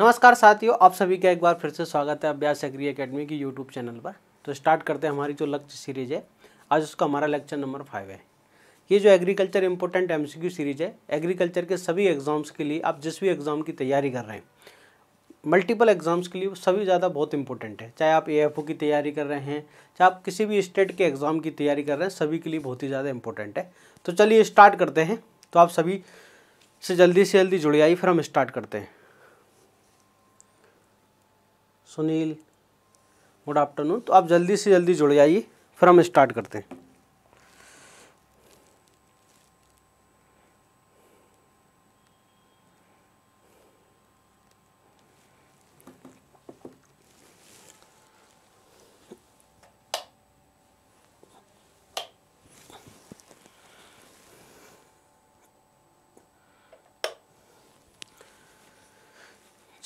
नमस्कार साथियों आप सभी का एक बार फिर से स्वागत है अभ्यास एग्री एकेडमी की यूट्यूब चैनल पर तो स्टार्ट करते हैं हमारी जो लक्ष्य सीरीज है आज उसका हमारा लेक्चर नंबर फाइव है ये जो एग्रीकल्चर इंपोर्टेंट एमसीक्यू सीरीज है एग्रीकल्चर के सभी एग्ज़ाम्स के लिए आप जिस भी एग्ज़ाम की तैयारी कर रहे हैं मल्टीपल एग्ज़ाम्स के लिए सभी ज़्यादा बहुत इंपॉर्टेंट है चाहे आप ए की तैयारी कर रहे हैं चाहे आप किसी भी स्टेट के एग्ज़ाम की तैयारी कर रहे हैं सभी के लिए बहुत ही ज़्यादा इंपॉर्टेंट है तो चलिए स्टार्ट करते हैं तो आप सभी से जल्दी से जल्दी जुड़ जाइए फिर हम स्टार्ट करते हैं सुनील गुड आफ्टरनून तो आप जल्दी से जल्दी जुड़ जाइए फिर हम स्टार्ट करते हैं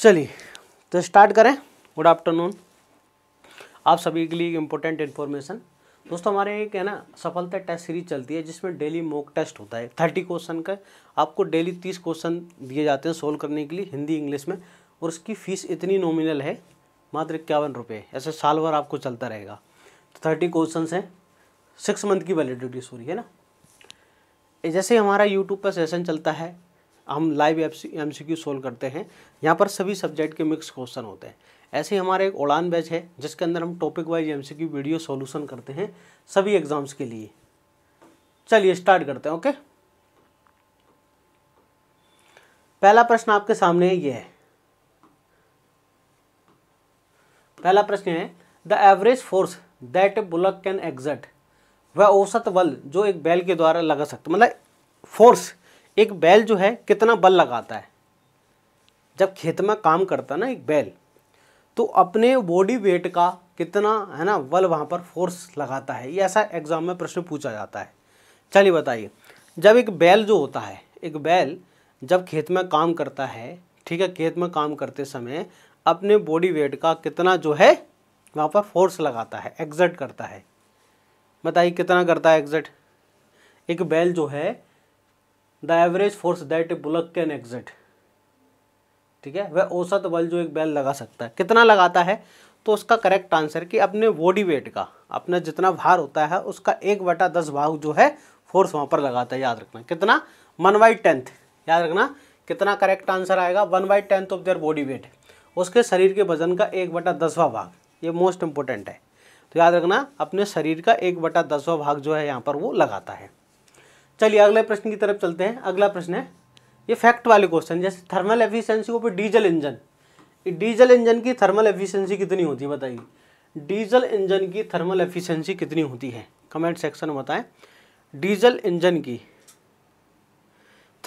चलिए तो स्टार्ट करें गुड आफ्टरनून आप सभी के लिए इंपॉर्टेंट इन्फॉर्मेशन दोस्तों हमारे एक है ना सफलता टेस्ट सीरीज चलती है जिसमें डेली मॉक टेस्ट होता है थर्टी क्वेश्चन का आपको डेली तीस क्वेश्चन दिए जाते हैं सोल्व करने के लिए हिंदी इंग्लिश में और उसकी फ़ीस इतनी नॉमिनल है मात्र इक्यावन रुपये ऐसे साल भर आपको चलता रहेगा तो थर्टी क्वेश्चन हैं सिक्स मंथ की वैलिडिटी सॉरी है ना जैसे हमारा यूट्यूब पर सेशन चलता है हम live M C Q solve करते हैं यहाँ पर सभी सब्जेक्ट के मिक्स क्वेश्चन होते हैं ऐसे हमारा एक उड़ान बैच है जिसके अंदर हम topic wise M C video solution करते हैं सभी एग्ज़ाम्स के लिए चलिए स्टार्ट करते हैं ओके पहला प्रश्न आपके सामने ये है पहला प्रश्न है the average force that a bullock can exert वह औसत बल जो एक बैल के द्वारा लगा सकता मतलब फोर्स एक बैल जो है कितना बल लगाता है जब खेत में काम करता ना एक बैल तो अपने बॉडी वेट का कितना है ना बल वहाँ पर फोर्स लगाता है ये ऐसा एग्जाम में प्रश्न पूछा जाता है चलिए बताइए जब एक बैल जो होता है एक बैल जब खेत में काम करता है ठीक है खेत में काम करते समय अपने बॉडी वेट का कितना जो है वहाँ पर फोर्स लगाता है एग्जट करता है बताइए कितना करता है एग्जट एक बैल जो है the average force that bullock can exert ठीक है वह औसत बल जो एक बैल लगा सकता है कितना लगाता है तो उसका करेक्ट आंसर कि अपने बॉडी वेट का अपना जितना भार होता है उसका एक बटा दस भाग जो है फोर्स वहाँ पर लगाता है याद रखना कितना वन बाई टेंथ याद रखना कितना करेक्ट आंसर आएगा one by tenth of their body weight उसके शरीर के वजन का एक बटा दसवा भाग ये मोस्ट इम्पोर्टेंट है तो याद रखना अपने शरीर का एक बटा दसवा भाग जो है यहाँ पर वो लगाता है चलिए अगले प्रश्न की तरफ चलते हैं अगला प्रश्न है ये फैक्ट वाले क्वेश्चन जैसे थर्मल एफिशिएंसी को डीजल इंजन डीजल इंजन की थर्मल एफिशिएंसी कितनी होती है बताइए डीजल इंजन की थर्मल एफिशिएंसी कितनी होती है कमेंट सेक्शन में बताएं डीजल इंजन की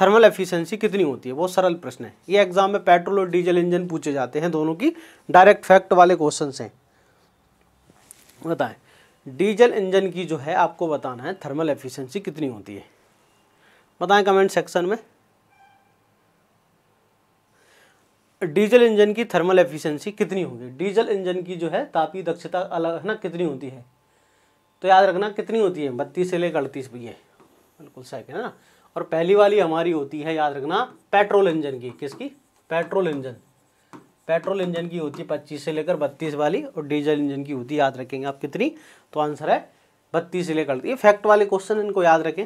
थर्मल एफिशिएंसी कितनी होती है बहुत सरल प्रश्न है ये एग्जाम में पेट्रोल और डीजल इंजन पूछे जाते हैं दोनों की डायरेक्ट फैक्ट वाले क्वेश्चन हैं बताएं डीजल इंजन की जो है आपको बताना है थर्मल एफिशिएंसी कितनी होती है बताएं कमेंट सेक्शन में डीजल इंजन की थर्मल एफिशिएंसी कितनी होगी डीजल इंजन की जो है तापी दक्षता अलग है ना कितनी होती है तो याद रखना कितनी होती है बत्तीस से लेकर अड़तीस भी है बिल्कुल सही है ना और पहली वाली हमारी होती है याद रखना पेट्रोल इंजन की किसकी पेट्रोल इंजन पेट्रोल इंजन की होती है पच्चीस से लेकर बत्तीस वाली और डीजल इंजन की होती है याद रखेंगे आप कितनी तो आंसर है बत्तीस से लेकर ये फैक्ट वाले क्वेश्चन इनको याद रखें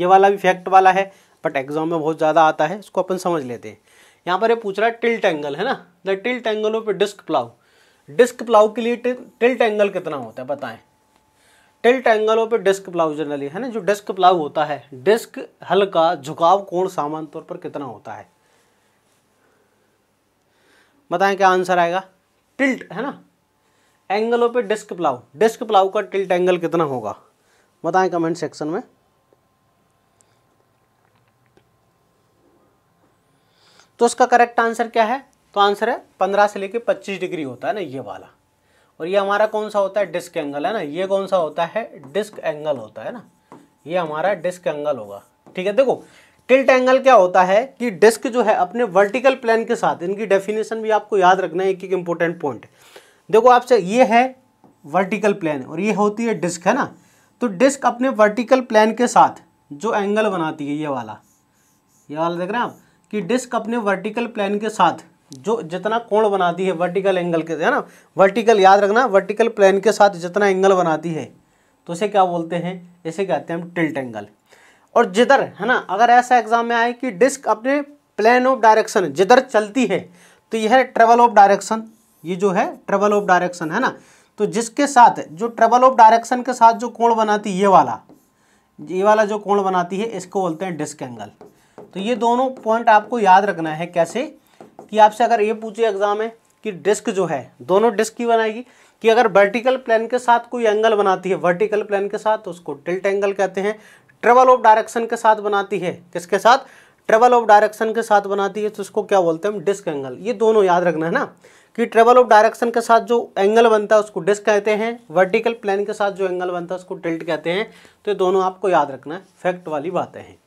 ये वाला भी फैक्ट वाला है बट एग्जाम में बहुत ज़्यादा आता है इसको अपन समझ लेते हैं यहाँ पर ये पूछ रहा है टिल्ट एंगल है ना the tilt angle of disc plough disc plough के लिए टिल्ट एंगल कितना होता है बताएं tilt angle of disc plough generally है ना जो डिस्क प्लाउ होता है डिस्क हल्का झुकाव कोण सामान्य तौर पर कितना होता है बताएं क्या आंसर आएगा टिल्ट है ना angle of disc plough disc plough का टिल्ट एंगल कितना होगा बताएं कमेंट सेक्शन में तो उसका करेक्ट आंसर क्या है तो आंसर है पंद्रह से लेकर पच्चीस डिग्री होता है ना ये वाला और ये हमारा कौन सा होता है डिस्क एंगल है ना ये कौन सा होता है डिस्क एंगल होता है ना ये हमारा डिस्क एंगल होगा ठीक है देखो टिल्ट एंगल क्या होता है कि डिस्क जो है अपने वर्टिकल प्लेन के साथ इनकी डेफिनेशन भी आपको याद रखना है एक एक इंपॉर्टेंट पॉइंट देखो आपसे ये है वर्टिकल प्लेन और ये होती है डिस्क है ना तो डिस्क अपने वर्टिकल प्लेन के साथ जो एंगल बनाती है ये वाला ये वाला देख रहे हैं आप कि डिस्क अपने वर्टिकल प्लेन के साथ जो जितना कोण बनाती है वर्टिकल एंगल के है ना वर्टिकल याद रखना वर्टिकल प्लेन के साथ जितना एंगल बनाती है तो इसे क्या बोलते हैं इसे कहते हैं हम टिल्ट एंगल और जिधर है ना अगर ऐसा एग्जाम में आए कि डिस्क अपने प्लेन ऑफ डायरेक्शन जिधर चलती है तो यह है ट्रेवल ऑफ डायरेक्शन ये जो है ट्रेवल ऑफ डायरेक्शन है ना तो जिसके साथ जो ट्रेवल ऑफ डायरेक्शन के साथ जो कोण बनाती है ये वाला ये वाला जो कोण बनाती है इसको बोलते हैं डिस्क एंगल तो ये दोनों पॉइंट आपको याद रखना है कैसे कि आपसे अगर ये पूछे एग्जाम है कि डिस्क जो है दोनों डिस्क की बनाएगी कि अगर वर्टिकल प्लेन के साथ कोई एंगल बनाती है वर्टिकल प्लेन के साथ तो उसको टिल्ट एंगल कहते हैं ट्रेवल ऑफ डायरेक्शन के साथ बनाती है किसके साथ ट्रेवल ऑफ डायरेक्शन के साथ बनाती है तो उसको क्या बोलते हैं हम डिस्क एंगल ये दोनों याद रखना है ना कि ट्रेवल ऑफ डायरेक्शन के साथ जो एंगल बनता है उसको डिस्क कहते हैं वर्टिकल प्लेन के साथ जो एंगल बनता है उसको टिल्ट कहते हैं तो ये दोनों आपको याद रखना है फैक्ट वाली बातें हैं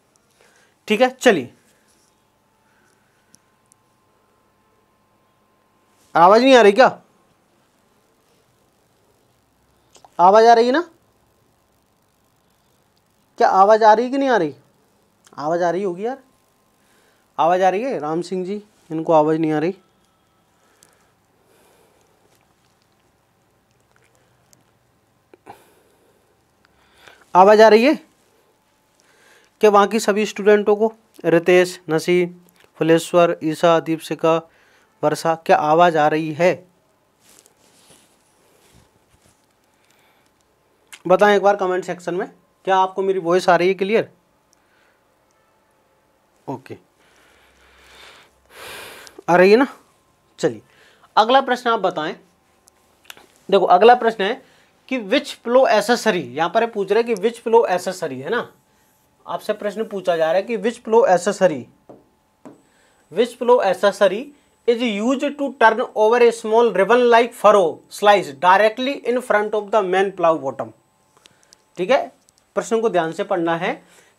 ठीक है चलिए आवाज नहीं आ रही क्या आवाज आ रही है ना क्या आवाज आ रही कि नहीं आ रही आवाज आ रही होगी यार आवाज आ रही है राम सिंह जी इनको आवाज नहीं आ रही आवाज आ रही है वहाँ की सभी स्टूडेंटों को रितेश नसी फुलेश्वर ईशा दीपशिका वर्षा क्या आवाज़ आ रही है बताएं एक बार कमेंट सेक्शन में क्या आपको मेरी वॉइस आ रही है क्लियर ओके आ रही है ना चलिए अगला प्रश्न आप बताएं देखो अगला प्रश्न है कि विच फ्लो एसेसरी यहां पर पूछ रहे हैं कि विच फ्लो एसेसरी है ना आपसे प्रश्न पूछा जा रहा है कि which plough accessory which plough accessory is use to turn over a small ribbon like furrow slice directly in front of the main plough bottom ठीक है प्रश्न को ध्यान से पढ़ना है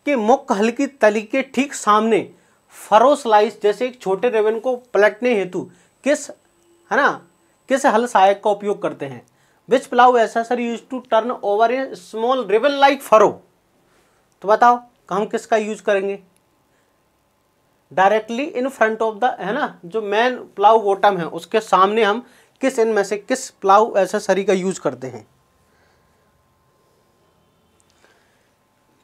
कि मुख हल्की तली के ठीक सामने फरो स्लाइस जैसे एक छोटे रिबन को पलटने हेतु किस है ना किस हल सहायक का उपयोग करते हैं which plough accessory use to turn over a small ribbon like furrow तो बताओ तो हम किसका यूज करेंगे directly in front of the है ना जो मैन प्लाउ बॉटम है उसके सामने हम किस इन में से किस प्लाउ एसेसरी का यूज करते हैं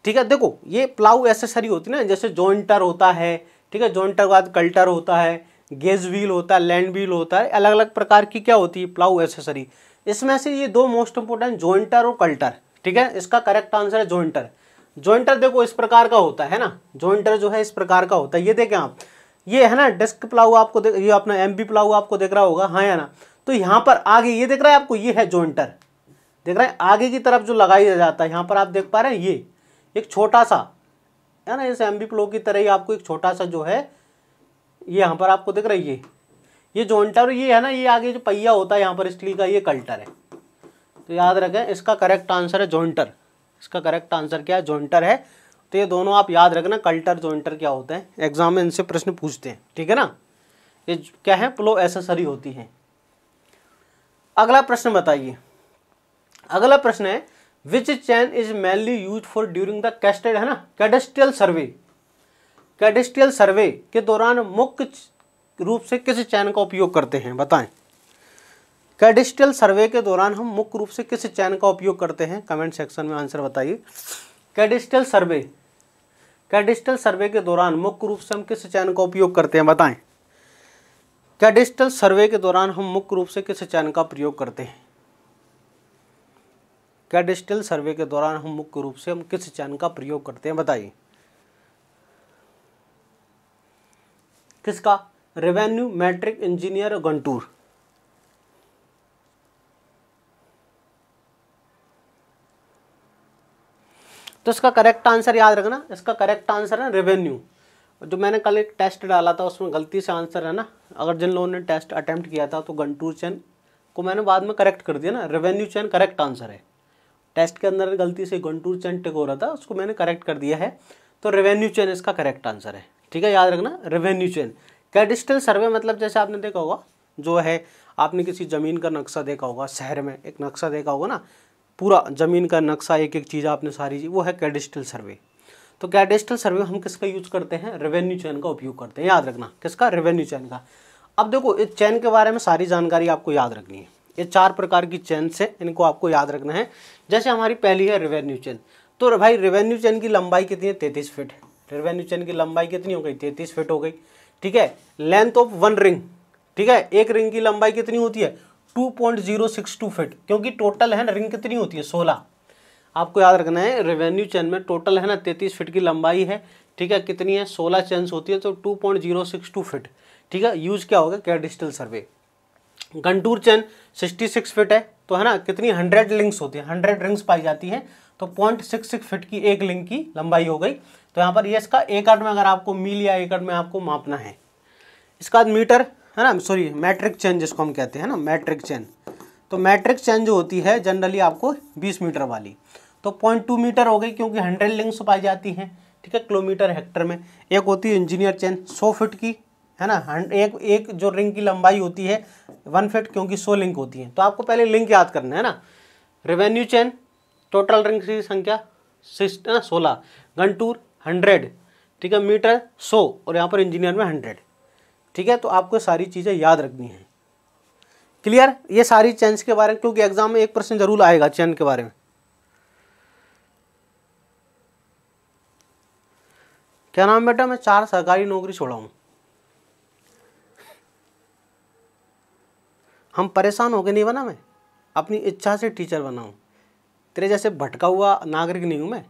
ठीक है देखो ये प्लाउ एसेसरी होती है ना जैसे जॉइंटर होता है ठीक है जॉइंटर के बाद कल्टर होता है गेज व्हील होता है लैंड व्हील होता है अलग अलग प्रकार की क्या होती है प्लाउ एसेसरी इसमें से ये दो मोस्ट इंपोर्टेंट जॉइंटर और कल्टर ठीक है इसका करेक्ट आंसर है जॉइंटर जॉइंटर देखो इस प्रकार का होता है ना जॉइंटर जो है इस प्रकार का होता है ये देखें आप ये है ना डेस्क प्लाऊ आपको देख ये अपना एम बी प्लाउ आपको देख रहा होगा हाँ या ना तो यहाँ पर आगे ये देख रहा है आपको ये है जॉइंटर देख रहे हैं आगे की तरफ जो लगाया जाता है यहाँ पर आप देख पा रहे हैं ये एक छोटा सा है ना इस एम बी प्लो की तरह ही आपको एक छोटा सा जो है ये यहाँ पर आपको देख रहा है ये ये जॉइंटर ये है ना ये आगे जो पहिया होता है यहाँ पर स्टील का ये कल्टर है तो याद रखें इसका करेक्ट आंसर है जॉइंटर इसका करेक्ट आंसर क्या है जॉइंटर है तो ये दोनों आप याद रखना कल्टर जॉइंटर क्या होते हैं एग्जाम में इनसे प्रश्न पूछते हैं ठीक है ना ये क्या है प्लो एसेसरी होती है अगला प्रश्न बताइए अगला प्रश्न है which chain is mainly use for during the cadastral है ना कैडेस्ट्रियल सर्वे कैडेस्ट्रियल सर्वे के दौरान मुख्य रूप से किस चैन का उपयोग करते हैं बताएं क्या डिजिटल सर्वे के दौरान हम मुख्य रूप से किस चैन का उपयोग करते हैं कमेंट सेक्शन में आंसर बताइए क्या डिजिटल सर्वे क्या डिजिटल सर्वे के दौरान मुख्य रूप से हम किस चैन का उपयोग करते हैं बताएं क्या डिजिटल सर्वे के दौरान हम मुख्य रूप से किस चैन का प्रयोग करते हैं क्या डिजिटल सर्वे के दौरान हम मुख्य रूप से हम किस चैन का प्रयोग करते हैं बताइए किसका रेवेन्यू मैट्रिक इंजीनियर गंटूर तो इसका करेक्ट आंसर याद रखना इसका करेक्ट आंसर है रेवेन्यू जो मैंने कल एक टेस्ट डाला था उसमें गलती से आंसर है ना अगर जिन लोगों ने टेस्ट अटैम्प्ट किया था तो गंटूर चैन को मैंने बाद में करेक्ट कर दिया ना रेवेन्यू चैन करेक्ट आंसर है टेस्ट के अंदर गलती से गंटूर चैन टिक हो रहा था उसको मैंने करेक्ट कर दिया है तो रेवेन्यू चैन इसका करेक्ट आंसर है ठीक है याद रखना रेवेन्यू चैन कैडिस्टल सर्वे मतलब जैसे आपने देखा होगा जो है आपने किसी ज़मीन का नक्शा देखा होगा शहर में एक नक्शा देखा होगा ना पूरा ज़मीन का नक्शा एक एक चीज़ आपने सारी वो है कैडिस्टल सर्वे तो कैडिस्टल सर्वे हम किसका यूज करते हैं रेवेन्यू चैन का उपयोग करते हैं याद रखना किसका रेवेन्यू चैन का अब देखो इस चैन के बारे में सारी जानकारी आपको याद रखनी है ये चार प्रकार की चैन से इनको आपको याद रखना है जैसे हमारी पहली है रेवेन्यू चैन तो भाई रेवेन्यू चैन की लंबाई कितनी है तैतीस फिट रेवेन्यू चैन की लंबाई कितनी हो गई तैतीस फिट हो गई ठीक है लेंथ ऑफ वन रिंग ठीक है एक रिंग की लंबाई कितनी होती है 2.062 फीट क्योंकि टोटल है ना रिंग कितनी होती है 16 आपको याद रखना है रेवेन्यू चैन में टोटल है ना 33 फीट की लंबाई है ठीक है कितनी है 16 चैन होती है तो 2.062 फीट ठीक है यूज़ क्या होगा क्या digital survey Gunter chain 66 feet है तो है ना कितनी 100 लिंक्स होती है 100 रिंग्स पाई जाती है तो पॉइंट सिक्स सिक्स फिट की एक लिंक की लंबाई हो गई तो यहाँ पर ये इसका एकड़ में अगर आपको मील या एकड़ में आपको मापना है इसका मीटर है ना सॉरी मैट्रिक चेन जिसको हम कहते हैं ना मैट्रिक चेन तो मैट्रिक चेन जो होती है जनरली आपको बीस मीटर वाली तो पॉइंट टू मीटर हो गई क्योंकि हंड्रेड लिंक्स पाई जाती हैं ठीक है किलोमीटर हेक्टर में एक होती है इंजीनियर चेन सौ फिट की है ना एक एक जो रिंग की लंबाई होती है वन फिट क्योंकि सौ लिंक होती हैं तो आपको पहले लिंक याद करना है ना रेवेन्यू चेन टोटल रिंग की संख्या सिक्स ना सोलह गंटूर हंड्रेड ठीक है मीटर सौ और यहाँ पर इंजीनियर में हंड्रेड ठीक है तो आपको सारी चीज़ें याद रखनी है क्लियर ये सारी चेंज के बारे में क्योंकि एग्जाम में एक प्रश्न जरूर आएगा चेंज के बारे में क्या नाम बेटा मैं चार सरकारी नौकरी छोड़ा हूँ हम परेशान हो गए नहीं बना मैं अपनी इच्छा से टीचर बना हूँ तेरे जैसे भटका हुआ नागरिक नहीं हूँ मैं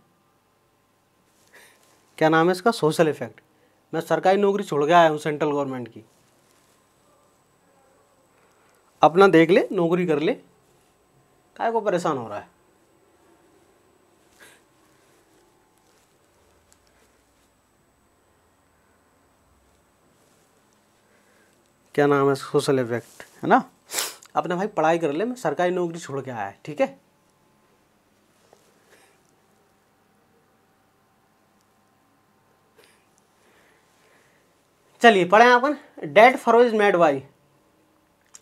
क्या नाम है इसका सोशल इफेक्ट मैं सरकारी नौकरी छोड़ के आया हूँ सेंट्रल गवर्नमेंट की अपना देख ले नौकरी कर ले काय को परेशान हो रहा है क्या नाम है सोशल इफेक्ट है ना अपने भाई पढ़ाई कर ले मैं सरकारी नौकरी छोड़ के आया है ठीक है चलिए पढ़े अपन dead furrow is made by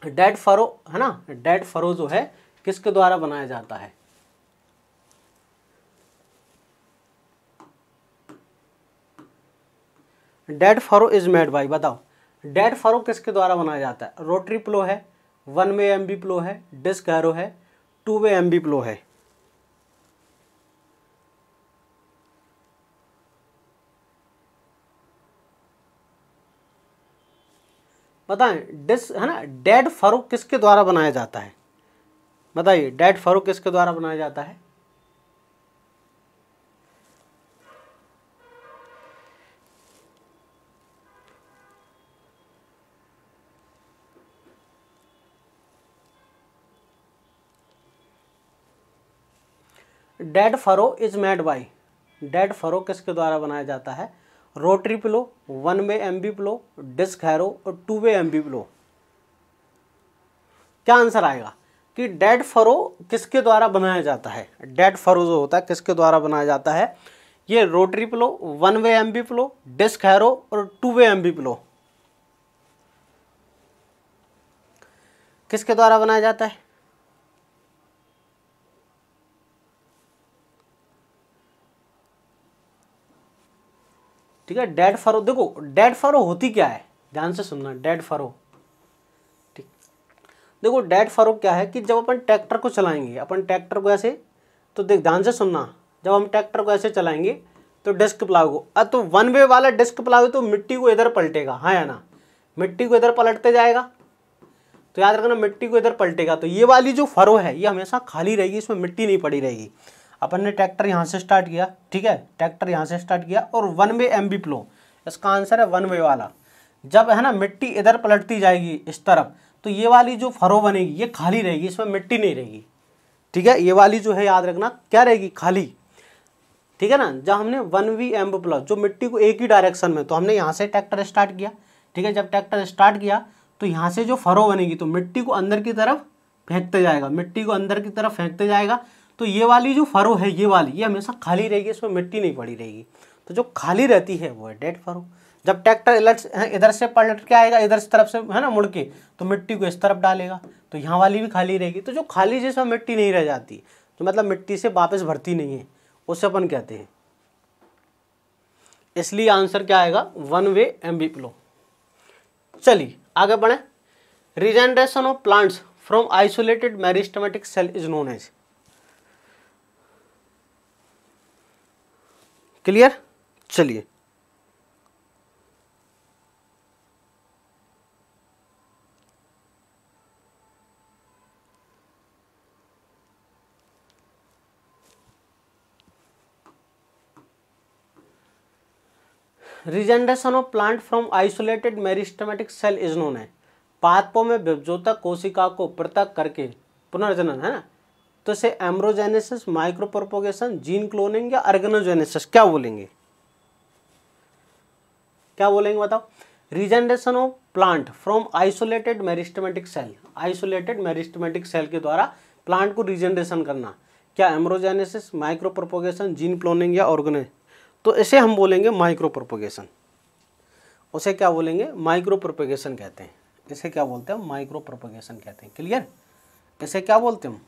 dead furrow है ना डेड फरो जो है किसके द्वारा बनाया जाता है dead furrow is made by बताओ डेड फरो किसके द्वारा बनाया जाता है रोटरी प्लो है one way M B plough है डिस्क एरो है two way M B plough है बताएं डिस है ना डेड फरुख किसके द्वारा बनाया जाता है बताइए डेड फरुख किसके द्वारा बनाया जाता है dead furrow is made by dead furrow किसके द्वारा बनाया जाता है rotary plough one way M B plough disc harrow और two way M B plough क्या आंसर आएगा कि डेड फरो किसके द्वारा बनाया जाता है डेड फरो जो होता है किसके द्वारा बनाया जाता है ये rotary plough one way M B plough disc harrow और two way M B plough किसके द्वारा बनाया जाता है ठीक है डेड फरो देखो डेड फरो होती क्या है ध्यान से सुनना डेड फरो ठीक देखो डेड फरो क्या है कि जब अपन ट्रैक्टर को चलाएंगे अपन ट्रैक्टर को ऐसे तो देख ध्यान से सुनना जब हम ट्रैक्टर को ऐसे चलाएंगे तो डिस्क प्लाव को तो वन वे वाला डिस्क प्लाव तो मिट्टी को इधर पलटेगा हाँ या ना मिट्टी को इधर पलटते जाएगा तो याद रखना मिट्टी को इधर पलटेगा तो ये वाली जो फरो है ये हमेशा खाली रहेगी इसमें मिट्टी नहीं पड़ी रहेगी अपन ने ट्रैक्टर यहाँ से स्टार्ट किया ठीक है ट्रैक्टर यहाँ से स्टार्ट किया और one way M B plough इसका आंसर है वन वे वाला जब है ना मिट्टी इधर पलटती जाएगी इस तरफ तो ये वाली जो फरो बनेगी ये खाली रहेगी इसमें मिट्टी नहीं रहेगी ठीक है ये वाली जो है याद रखना क्या रहेगी खाली ठीक है ना जब हमने वन वी बी प्लस जो मिट्टी को एक ही डायरेक्शन में तो हमने यहाँ से ट्रैक्टर स्टार्ट किया ठीक है जब ट्रैक्टर स्टार्ट किया तो यहाँ से जो फरो बनेगी तो मिट्टी को अंदर की तरफ फेंकते जाएगा मिट्टी को अंदर की तरफ फेंकते जाएगा तो ये वाली जो फरो है ये वाली ये हमेशा खाली रहेगी इसमें मिट्टी नहीं पड़ी रहेगी तो जो खाली रहती है वो है डेड फरो जब ट्रैक्टर इधर से हाँ, पलट के आएगा इधर से तरफ से है ना मुड़ के तो मिट्टी को इस तरफ डालेगा तो यहाँ वाली भी खाली रहेगी तो जो खाली जिसमें मिट्टी नहीं रह जाती तो मतलब मिट्टी से वापस भरती नहीं है उसे अपन कहते हैं इसलिए आंसर क्या आएगा one way M B plough चलिए आगे बढ़े regeneration of plants from isolated meristematic cell is known as clear चलिए regeneration of plant from isolated meristematic cell is known है पादपों में विभजोता कोशिका को पृथक करके पुनर्जनन है ना तो इसे एम्ब्रोजेनेसिस माइक्रोप्रोपोगेशन जीन क्लोनिंग या अर्गेनोजेनेसिस क्या बोलेंगे क्या बोलेंगे बताओ regeneration of plant from isolated meristematic cell isolated meristematic cell के द्वारा प्लांट को रिजेनरेशन करना क्या एम्ब्रोजेनेसिस माइक्रोप्रोपोगेशन जीन क्लोनिंग या ऑर्गेनो तो इसे हम बोलेंगे माइक्रोप्रोपोगेशन उसे क्या बोलेंगे माइक्रोप्रोपोगेशन कहते हैं इसे क्या बोलते हैं माइक्रोप्रोपोगेशन कहते हैं क्लियर इसे क्या बोलते हैं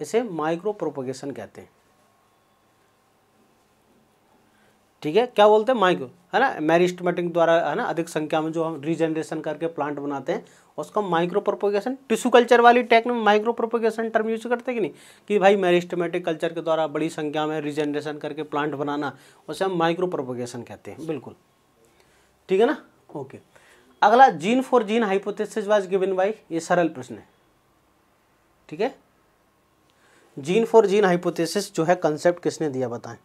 इसे माइक्रो प्रोपोगेशन कहते हैं ठीक है क्या बोलते हैं माइक्रो है ना मैरिस्टमेटिक द्वारा है ना अधिक संख्या में जो हम रीजनरेशन करके प्लांट बनाते हैं उसको माइक्रो प्रोपोगेशन टिश्यू कल्चर वाली technique micro propagation term use करते हैं कि नहीं कि भाई मैरिस्टमेटिक कल्चर के द्वारा बड़ी संख्या में रीजनरेशन करके प्लांट बनाना उसे हम माइक्रो प्रोपोगेशन कहते हैं बिल्कुल ठीक है ना ओके अगला gene for gene hypothesis was given by ये सरल प्रश्न है ठीक है जीन फॉर जीन हाइपोथेसिस जो है कंसेप्ट किसने दिया बताएं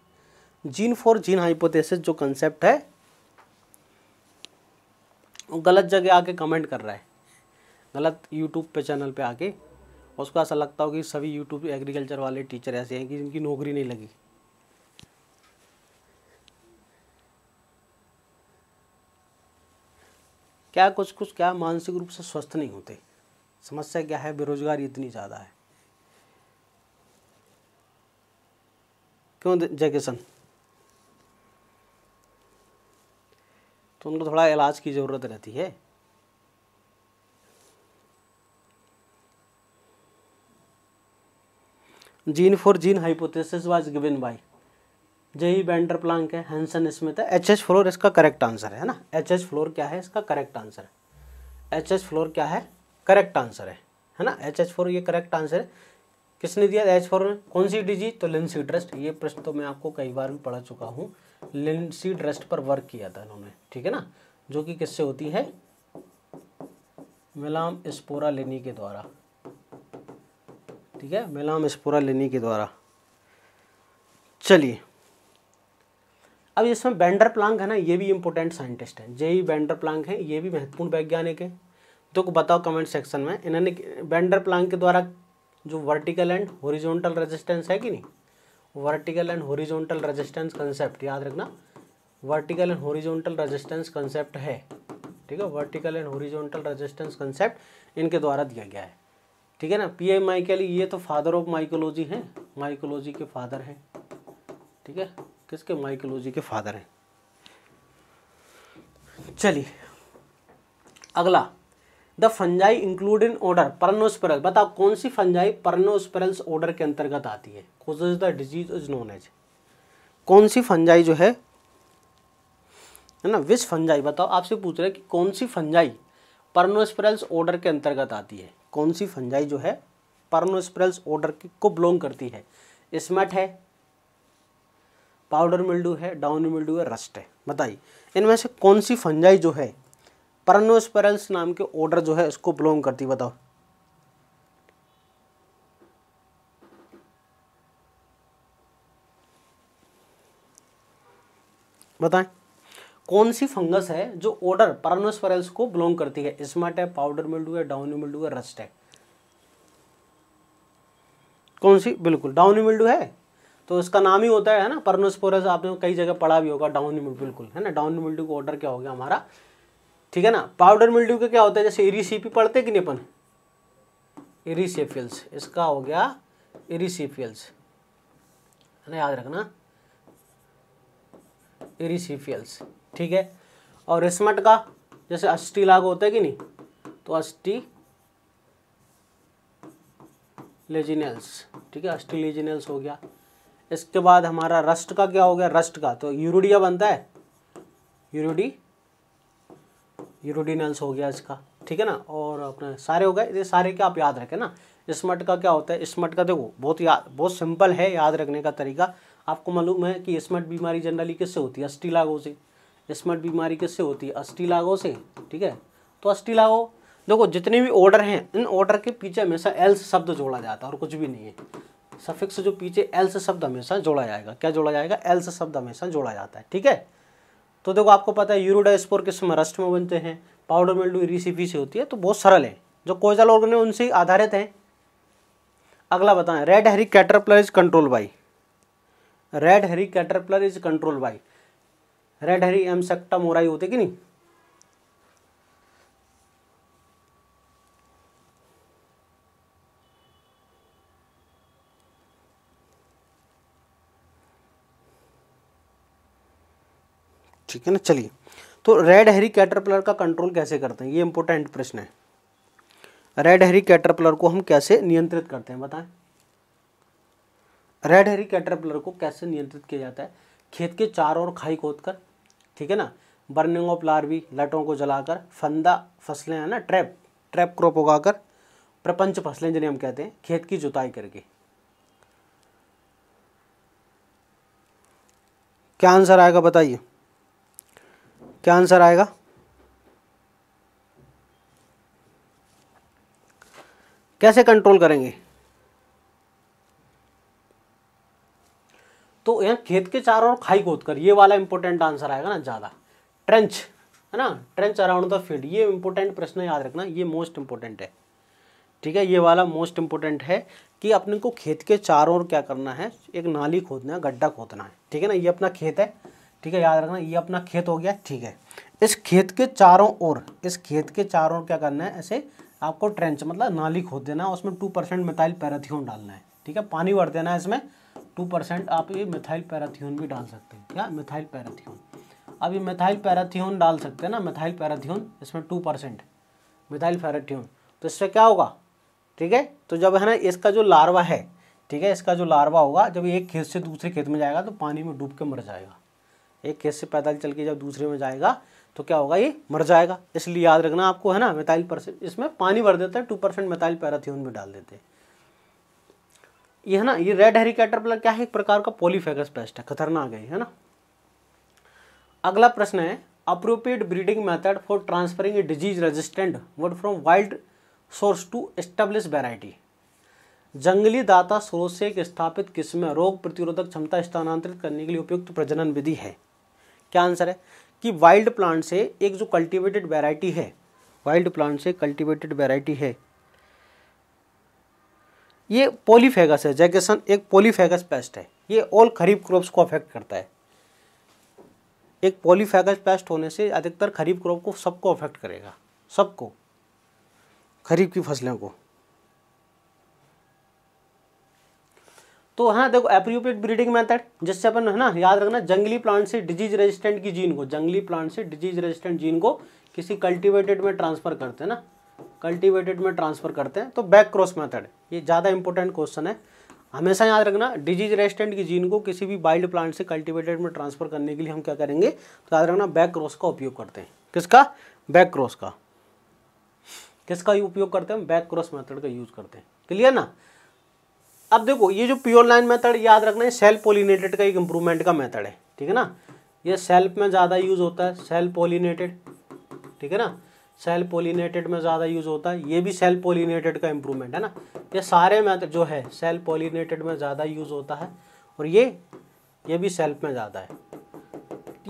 जीन फॉर जीन हाइपोथेसिस जो कंसेप्ट है वो गलत जगह आके कमेंट कर रहा है गलत यूट्यूब पे चैनल पे आके उसको ऐसा लगता हो कि सभी यूट्यूब एग्रीकल्चर वाले टीचर ऐसे हैं कि जिनकी नौकरी नहीं लगी क्या कुछ कुछ क्या मानसिक रूप से स्वस्थ नहीं होते समस्या क्या है बेरोजगारी इतनी ज़्यादा है क्यों जय किशन तो उनको थोड़ा इलाज की ज़रूरत रहती है gene for gene hypothesis was given by J E Vanderplank है हैंसन स्मिथ है एच एच फ्लोर इसका करेक्ट आंसर है ना एच एच फ्लोर क्या है इसका करेक्ट आंसर है एच एच फ्लोर क्या है करेक्ट आंसर है है ना एच एच फोर ये करेक्ट आंसर है किसने दिया एच फॉर में कौन सी डीजी तो लिंसी ड्रस्ट ये प्रश्न तो मैं आपको कई बार भी पढ़ा चुका हूँ लिंसी ड्रस्ट पर वर्क किया था इन्होंने ठीक है ना जो कि किससे होती है मिलाम स्पोरा लेनी के द्वारा ठीक है मिलाम स्पोरा लेनी के द्वारा चलिए अब इसमें बैंडर प्लांक है ना ये भी इंपॉर्टेंट साइंटिस्ट हैं जेई बैंडर प्लांक हैं ये भी महत्वपूर्ण वैज्ञानिक हैं तो बताओ कमेंट सेक्शन में इन्होंने बैंडर प्लांक के द्वारा जो वर्टिकल एंड होरिजोनटल रेजिस्टेंस है कि नहीं vertical and horizontal resistance concept याद रखना vertical and horizontal resistance concept है ठीक है vertical and horizontal resistance concept इनके द्वारा दिया गया है ठीक है ना पी आई माइकल ये तो फादर ऑफ माइकोलॉजी हैं माइकोलॉजी के फादर हैं ठीक है किसके माइकोलॉजी के फादर हैं चलिए अगला the fungi include in order peronosporales बताओ कौन सी फंजाई परनोस्पेरल्स ऑर्डर के अंतर्गत आती है डिजीज इज नोन एज कौन सी फंजाई जो है है ना विश फंजाई बताओ आपसे पूछ रहे हैं कि कौन सी फंजाई परनोस्पेरल्स ऑर्डर के अंतर्गत आती है कौन सी फंजाई जो है परनोस्पेरल्स ऑर्डर को बिलोंग करती है स्मट है पाउडर मिल्डू है डाउन मिल्डू है रस्ट है बताइए इनमें से कौन सी फंजाई जो है परनोस्पेरल्स नाम के ऑर्डर जो है उसको बिलोंग करती बताओ बताएं कौन सी फंगस है जो ऑर्डर परनोस्पेरल्स को बिलोंग करती है स्मार्ट है पाउडर मिल्डू है डाउनी मिल्डू है रस्ट है कौन सी बिल्कुल डाउनी मिल्डू है तो इसका नाम ही होता है ना परनोस्पोरस आपने कई जगह पढ़ा भी होगा डाउन मिल्ड बिल्कुल है ना डाउन मिल्डू का ऑर्डर क्या हो गया हमारा ठीक है ना पाउडर मिल्ड्यू का क्या होता है जैसे इरीसीपी पढ़ते कि नहीं अपन इरिसेफियल्स इसका हो गया इरीसीफियल्स है ना याद रखना इरीसीफियल्स ठीक है और रिस्मट का जैसे अस्टी लाग होता है कि नहीं तो अस्टी लेजिनेल्स ठीक है अस्टी लेजिनेल्स हो गया इसके बाद हमारा रस्ट का क्या हो गया रस्ट का तो यूरोडिया बनता है यूरोडी यूरोडिनल्स हो गया इसका ठीक है ना और अपने सारे हो गए ये सारे के आप याद रखें ना स्मट का क्या होता है स्मट का देखो बहुत याद बहुत सिंपल है याद रखने का तरीका आपको मालूम है कि स्मट बीमारी जनरली किससे होती है अस्टिलागो से स्मट बीमारी किससे होती है अस्टिलागो से ठीक है तो अस्टीलागो देखो जितने भी ऑर्डर हैं इन ऑर्डर के पीछे हमेशा एल्स शब्द जोड़ा जाता है और कुछ भी नहीं है सफिक्स जो पीछे एल्स शब्द हमेशा जोड़ा जाएगा क्या जोड़ा जाएगा एल्स शब्द हमेशा जोड़ा जाता है ठीक है तो देखो आपको पता है यूरोडाइस्पोर किस समय रस्ट में बनते हैं पाउडर मिल्डू रीसीपी से होती है तो बहुत सरल है जो कोयजल ऑर्गन है उनसे आधारित हैं अगला बताएं red hairy caterpillar is control by red hairy caterpillar is control by red hairy Amsacta moorei होते कि नहीं ठीक है ना चलिए तो रेड हेरी कैटरपिलर का कंट्रोल कैसे करते हैं ये इंपॉर्टेंट प्रश्न है रेड हेरी कैटरपिलर को हम कैसे नियंत्रित करते हैं बताएं रेड हेरी कैटरपिलर को कैसे नियंत्रित किया जाता है खेत के चार ओर खाई खोद कर ठीक है ना बर्निंग ऑफ लार्वी लटों को जलाकर फंदा फसलें है ना ट्रैप ट्रैप क्रॉप उगाकर प्रपंच फसलें जिन्हें हम कहते हैं खेत की जुताई करके क्या आंसर आएगा बताइए क्या आंसर आएगा कैसे कंट्रोल करेंगे तो यहाँ खेत के चारों ओर खाई खोद कर ये वाला इंपॉर्टेंट आंसर आएगा ना ज़्यादा ट्रेंच है ना ट्रेंच अराउंड द फील्ड ये इंपॉर्टेंट प्रश्न याद रखना ये मोस्ट इंपॉर्टेंट है ठीक है ये वाला मोस्ट इंपॉर्टेंट है कि अपने को खेत के चारों ओर क्या करना है एक नाली खोदना है गड्ढा खोदना है ठीक है ना ये अपना खेत है ठीक है याद रखना ये अपना खेत हो गया ठीक है इस खेत के चारों ओर इस खेत के चारों ओर क्या करना है ऐसे आपको ट्रेंच मतलब नाली खोद देना है उसमें टू परसेंट मिथाइल पैराथियोन डालना है ठीक है पानी भर देना है इसमें टू परसेंट आप ये मिथाइल पैराथियोन भी डाल सकते हैं क्या मिथाइल पैराथियोन अब ये मिथाइल पैराथियोन डाल सकते हैं ना मिथाइल पैराथियोन इसमें टू परसेंट मिथाइल पैराथियोन तो इससे क्या होगा ठीक है तो जब है ना इसका जो लार्वा है ठीक है इसका जो लार्वा होगा जब एक खेत से दूसरे खेत में जाएगा तो पानी में डूब के मर जाएगा एक केस से पैंतालीस चल के जब दूसरे में जाएगा तो क्या होगा ये मर जाएगा इसलिए याद रखना आपको है ना मेथाइल परसेंट इसमें पानी भर देते हैं टू परसेंट मेथाइल पैराथियोन में डाल देते हैं ये है ना ये रेड हेरी कैटरपिलर क्या है एक प्रकार का पोलीफेगस पेस्ट है खतरनाक है है ना अगला प्रश्न है appropriate breeding method for transferring a disease resistant word from wild source to establish variety जंगली दाता स्रोत से एक स्थापित किस्म रोग प्रतिरोधक क्षमता स्थानांतरित करने के लिए उपयुक्त प्रजनन विधि है क्या आंसर है कि वाइल्ड प्लांट से एक जो कल्टीवेटेड वेराइटी है वाइल्ड प्लांट से कल्टीवेटेड वेराइटी है ये पोलीफेगस है जैकेसन एक पोलीफेगस पेस्ट है ये ऑल खरीफ क्रॉप्स को अफेक्ट करता है एक पोलीफेगस पेस्ट होने से अधिकतर खरीफ क्रॉप को सबको अफेक्ट करेगा सबको खरीफ की फसलों को तो हाँ देखो अप्रोप्रिएट ब्रीडिंग मेथड जिससे अपन है ना याद रखना जंगली प्लांट से डिजीज रेजिस्टेंट की जीन को जंगली प्लांट से डिजीज रेजिस्टेंट जीन को किसी कल्टीवेटेड में ट्रांसफर करते हैं ना कल्टीवेटेड में ट्रांसफर करते हैं तो बैक क्रॉस मेथड ये ज़्यादा इंपॉर्टेंट क्वेश्चन है हमेशा याद रखना डिजीज रेजिस्टेंट की जीन को किसी भी वाइल्ड प्लांट से कल्टीवेटेड में ट्रांसफर करने के लिए हम क्या करेंगे तो याद रखना बैक क्रॉस का उपयोग करते हैं किसका बैक क्रॉस का किसका उपयोग करते हैं बैक क्रॉस मेथड का यूज़ करते हैं क्लियर ना अब देखो ये जो प्योर लाइन मेथड याद रखना है सेल्फ पोलिनेटेड का एक इम्प्रूवमेंट का मेथड है ठीक है ना ये सेल्फ में ज़्यादा यूज होता है सेल्फ पोलिनेटेड ठीक है ना सेल्फ पोलिनेटेड में ज़्यादा यूज होता है ये भी सेल्फ पोलिनेटेड का इम्प्रूवमेंट है ना ये सारे मेथड जो है सेल्फ पोलिनेटेड में ज़्यादा यूज होता है और ये ये भी सेल्फ में ज़्यादा है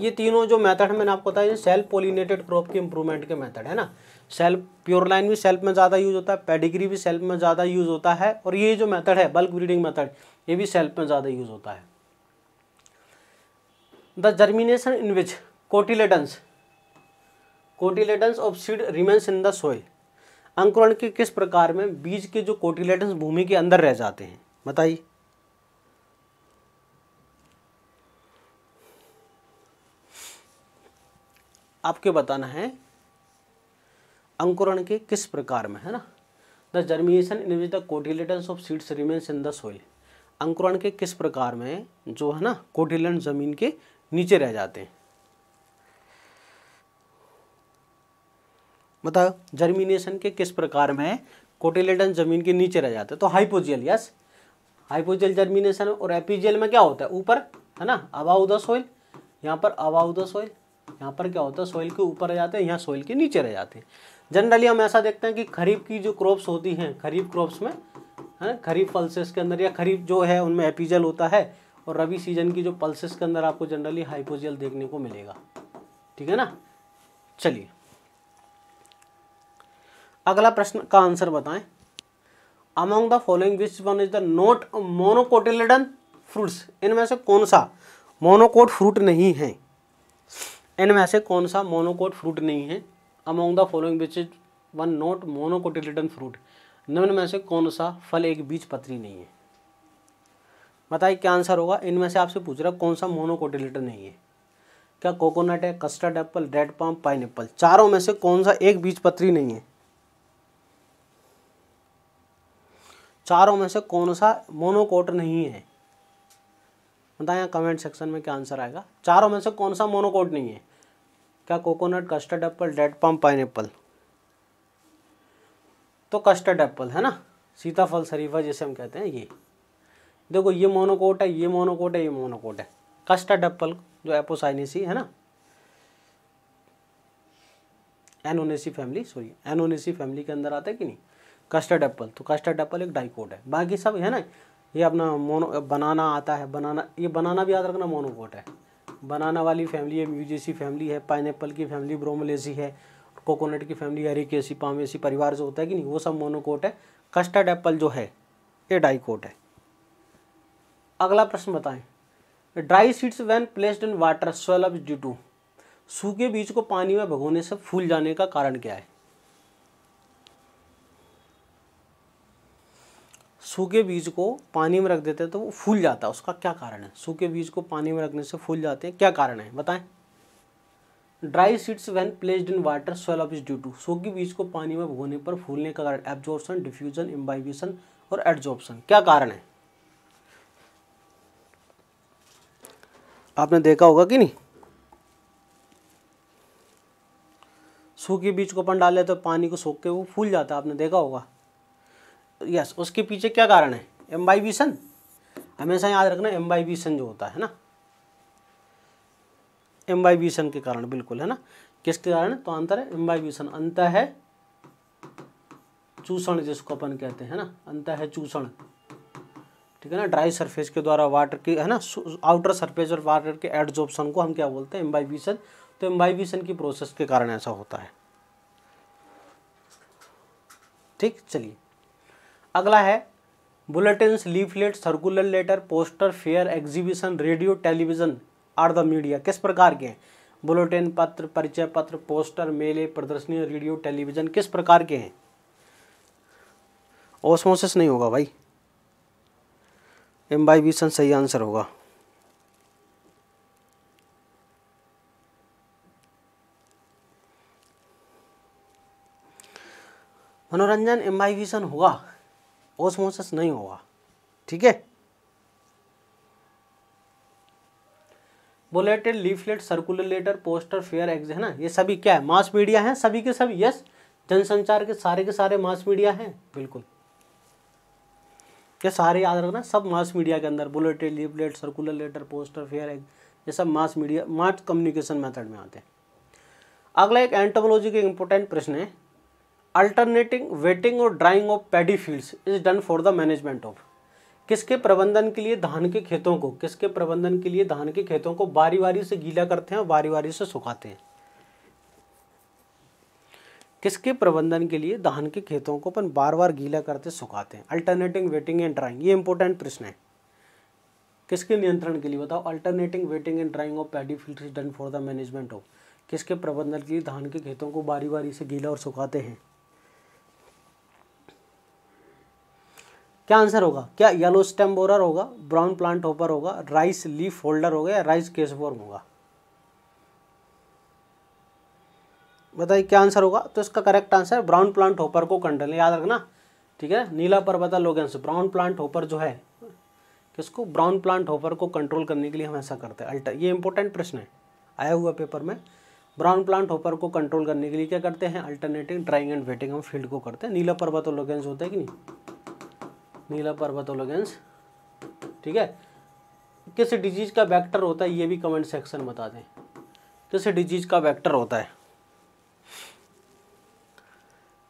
ये तीनों जो मेथड मैंने आपको बताया सेल्फ पोलिनेटेड क्रॉप के इम्प्रूवमेंट के मेथड है ना सेल्फ प्योर लाइन भी सेल्फ में ज़्यादा यूज होता है पेडिग्री भी सेल्फ में ज़्यादा यूज होता है और ये जो मेथड है बल्क ब्रीडिंग मेथड ये भी सेल्फ में ज़्यादा यूज होता है the germination in which cotyledons cotyledons of seed remains in the soil अंकुरण के किस प्रकार में बीज के जो कोटिलेडन्स भूमि के अंदर रह जाते हैं बताइए आपके बताना है अंकुरण के किस प्रकार में है ना the germination in which the cotyledon of seeds remains in the soil अंकुरण के किस प्रकार में जो है ना कोटिलन जमीन के नीचे रह जाते हैं मतलब जर्मिनेशन के किस प्रकार में कोटिलेटन जमीन के नीचे रह जाते हैं तो हाइपोजियल यस हाइपोजियल जर्मिनेशन और एपीजियल में क्या होता है ऊपर है ना अबाउ द सोइल यहाँ पर अबाउ द सोइल यहाँ पर क्या होता है सोइल के ऊपर रह जाते हैं यहाँ सोइल के नीचे रह जाते हैं जनरली हम ऐसा देखते हैं कि खरीफ की जो क्रॉप्स होती हैं खरीफ क्रॉप्स में है ना खरीफ पल्सेस के अंदर या खरीफ जो है उनमें एपीजल होता है और रबी सीजन की जो पल्सेस के अंदर आपको जनरली हाइपोजल देखने को मिलेगा ठीक है ना चलिए अगला प्रश्न का आंसर बताएं among the following which one is the not monocotyledon fruits इनमें से कौन सा मोनोकोट फ्रूट नहीं है इनमें से कौन सा मोनोकोट फ्रूट नहीं है among the following which is one not monocotyledon fruit निम्न में से कौन सा फल एक बीज पत्री नहीं है बताइए क्या आंसर होगा इनमें से आपसे पूछ रहा कौन सा मोनोकोटिलिटन नहीं है क्या कोकोनट है custard apple red palm pine चारों में से कौन सा एक बीज पत्री नहीं है चारों में से कौन सा मोनोकोट नहीं है बताएं कमेंट सेक्शन में क्या आंसर आएगा चारों में से कौन सा मोनोकोट नहीं है क्या coconut custard apple date palm pineapple तो कस्टर्ड एप्पल है ना सीताफल शरीफा जिसे हम कहते हैं ये देखो ये मोनोकोट है ये मोनोकोट है ये मोनोकोट है कस्टर्ड एप्पल जो एपोसाइनेसी है ना annonaceae family sorry annonaceae family के अंदर आता है कि नहीं कस्टर्ड एप्पल तो कस्टर्ड एप्पल एक डाइकोट है बाकी सब है ना ये अपना मोनो बनाना आता है बनाना ये बनाना भी याद रखना मोनोकोट है बनाना वाली फैमिली है म्यूजेसी फैमिली है पाइन की फैमिली ब्रोमलेसी है कोकोनट की फैमिली हरिकेसी पामेसी परिवार जो होता है कि नहीं वो सब मोनोकोट है कस्टर्ड एप्पल जो है ये कोट है अगला प्रश्न बताएं dry seeds when placed in water swell up due to सूखे बीज को पानी में भगोने से फूल जाने का कारण क्या है सूखे बीज को पानी में रख देते हैं तो वो फूल जाता है उसका क्या कारण है सूखे बीज को पानी में रखने से फूल जाते हैं क्या कारण है बताएं dry seeds when placed in water swell up is due to सूखे बीज को पानी में भोने पर फूलने का कारण एब्जॉर्प्शन डिफ्यूजन इम्बाइबेशन और एड्जॉर्प्शन क्या कारण है आपने देखा होगा कि नहीं सूखे बीज को अपन डाल लेते तो पानी को सोख के वो फूल जाता है आपने देखा होगा यस उसके पीछे क्या कारण है एम्बाइबिशन हमेशा याद रखना एम्बाइबिशन जो होता है ना एम्बाइबिशन के कारण बिल्कुल है ना किसके कारण तो अंतर है एम्बाइबिशन अंत है चूषण जिसको अपन कहते हैं ना अंत है चूषण ठीक है ना ड्राई सरफेस के द्वारा वाटर की है ना आउटर सरफेस और वाटर के एडजॉर्प्शन को हम क्या बोलते हैं एम्बाइबिशन तो एम्बाइबिशन की प्रोसेस के कारण ऐसा होता है ठीक चलिए अगला है bulletin leaflet circular letter poster fair exhibition radio television are the media किस प्रकार के हैं बुलेटिन पत्र परिचय पत्र पोस्टर मेले प्रदर्शनी रेडियो टेलीविज़न किस प्रकार के हैं ओसमोसिस नहीं होगा भाई एम बाई सही आंसर होगा मनोरंजन एम बाई होगा ऑस्मोसिस नहीं होगा ठीक है bulletin leaflet circular letter poster fair एग्ज है ना ये सभी क्या है मास मीडिया है सभी के सभी यस जनसंचार के सारे के सारे मास मीडिया हैं बिल्कुल ये सारे याद रखना सब मास मीडिया के अंदर bulletin leaflet circular letter poster fair एग्ज ये सब mass media mass communication method में आते हैं अगला एक एंटोमोलॉजी का इंपॉर्टेंट प्रश्न है अल्टरनेटिंग वेटिंग और drying of paddy fields is done for the management of किसके प्रबंधन के लिए धान के खेतों को किसके प्रबंधन के लिए धान के खेतों को बारी बारी से गीला करते हैं बारी बारी से सुखाते हैं किसके प्रबंधन के लिए धान के खेतों को अपन बार बार गीला करते सुखाते हैं अल्टरनेटिंग वेटिंग एंड ड्राइंग ये इंपॉर्टेंट प्रश्न है किसके नियंत्रण के लिए बताओ alternating wetting and drying of paddy field is done for the management of किसके प्रबंधन के लिए धान के खेतों को बारी बारी से गीला और सुखाते हैं क्या आंसर होगा क्या येलो स्टेम बोरर होगा ब्राउन प्लांट होपर होगा राइस लीफ होल्डर होगा या राइस केस बोर्म होगा बताइए क्या आंसर होगा तो इसका correct answer brown plant hopper को कंडल याद रखना ठीक है नीला पर्वता लोगेंस ब्राउन प्लांट होपर जो है किसको ब्राउन प्लांट होपर को कंट्रोल करने के लिए हम ऐसा करते हैं अल्टर ये इंपॉर्टेंट प्रश्न है आया हुआ पेपर में ब्राउन प्लांट होपर को कंट्रोल करने के लिए क्या करते हैं अल्टरनेटिंग ड्राइंग एंड वेटिंग हम फील्ड को करते हैं नीला पर्वत लोगेंस होता है कि नहीं नीला पर्वतोलोगेंस ठीक है किस डिजीज का वेक्टर होता है ये भी कमेंट सेक्शन बता दें किस डिजीज का वेक्टर होता है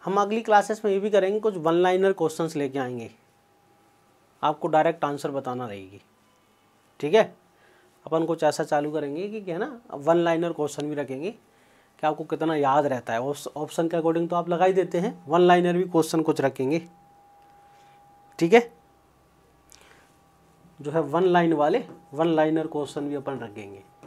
हम अगली क्लासेस में ये भी करेंगे कुछ वन लाइनर क्वेश्चंस लेके आएंगे आपको डायरेक्ट आंसर बताना रहेगी ठीक है अपन कुछ ऐसा चालू करेंगे कि क्या ना वन लाइनर क्वेश्चन भी रखेंगे कि आपको कितना याद रहता है ऑप्शन के अकॉर्डिंग तो आप लगा ही देते हैं वन लाइनर भी क्वेश्चन कुछ रखेंगे ठीक है जो है वन लाइन वाले वन लाइनर क्वेश्चन भी अपन रखेंगे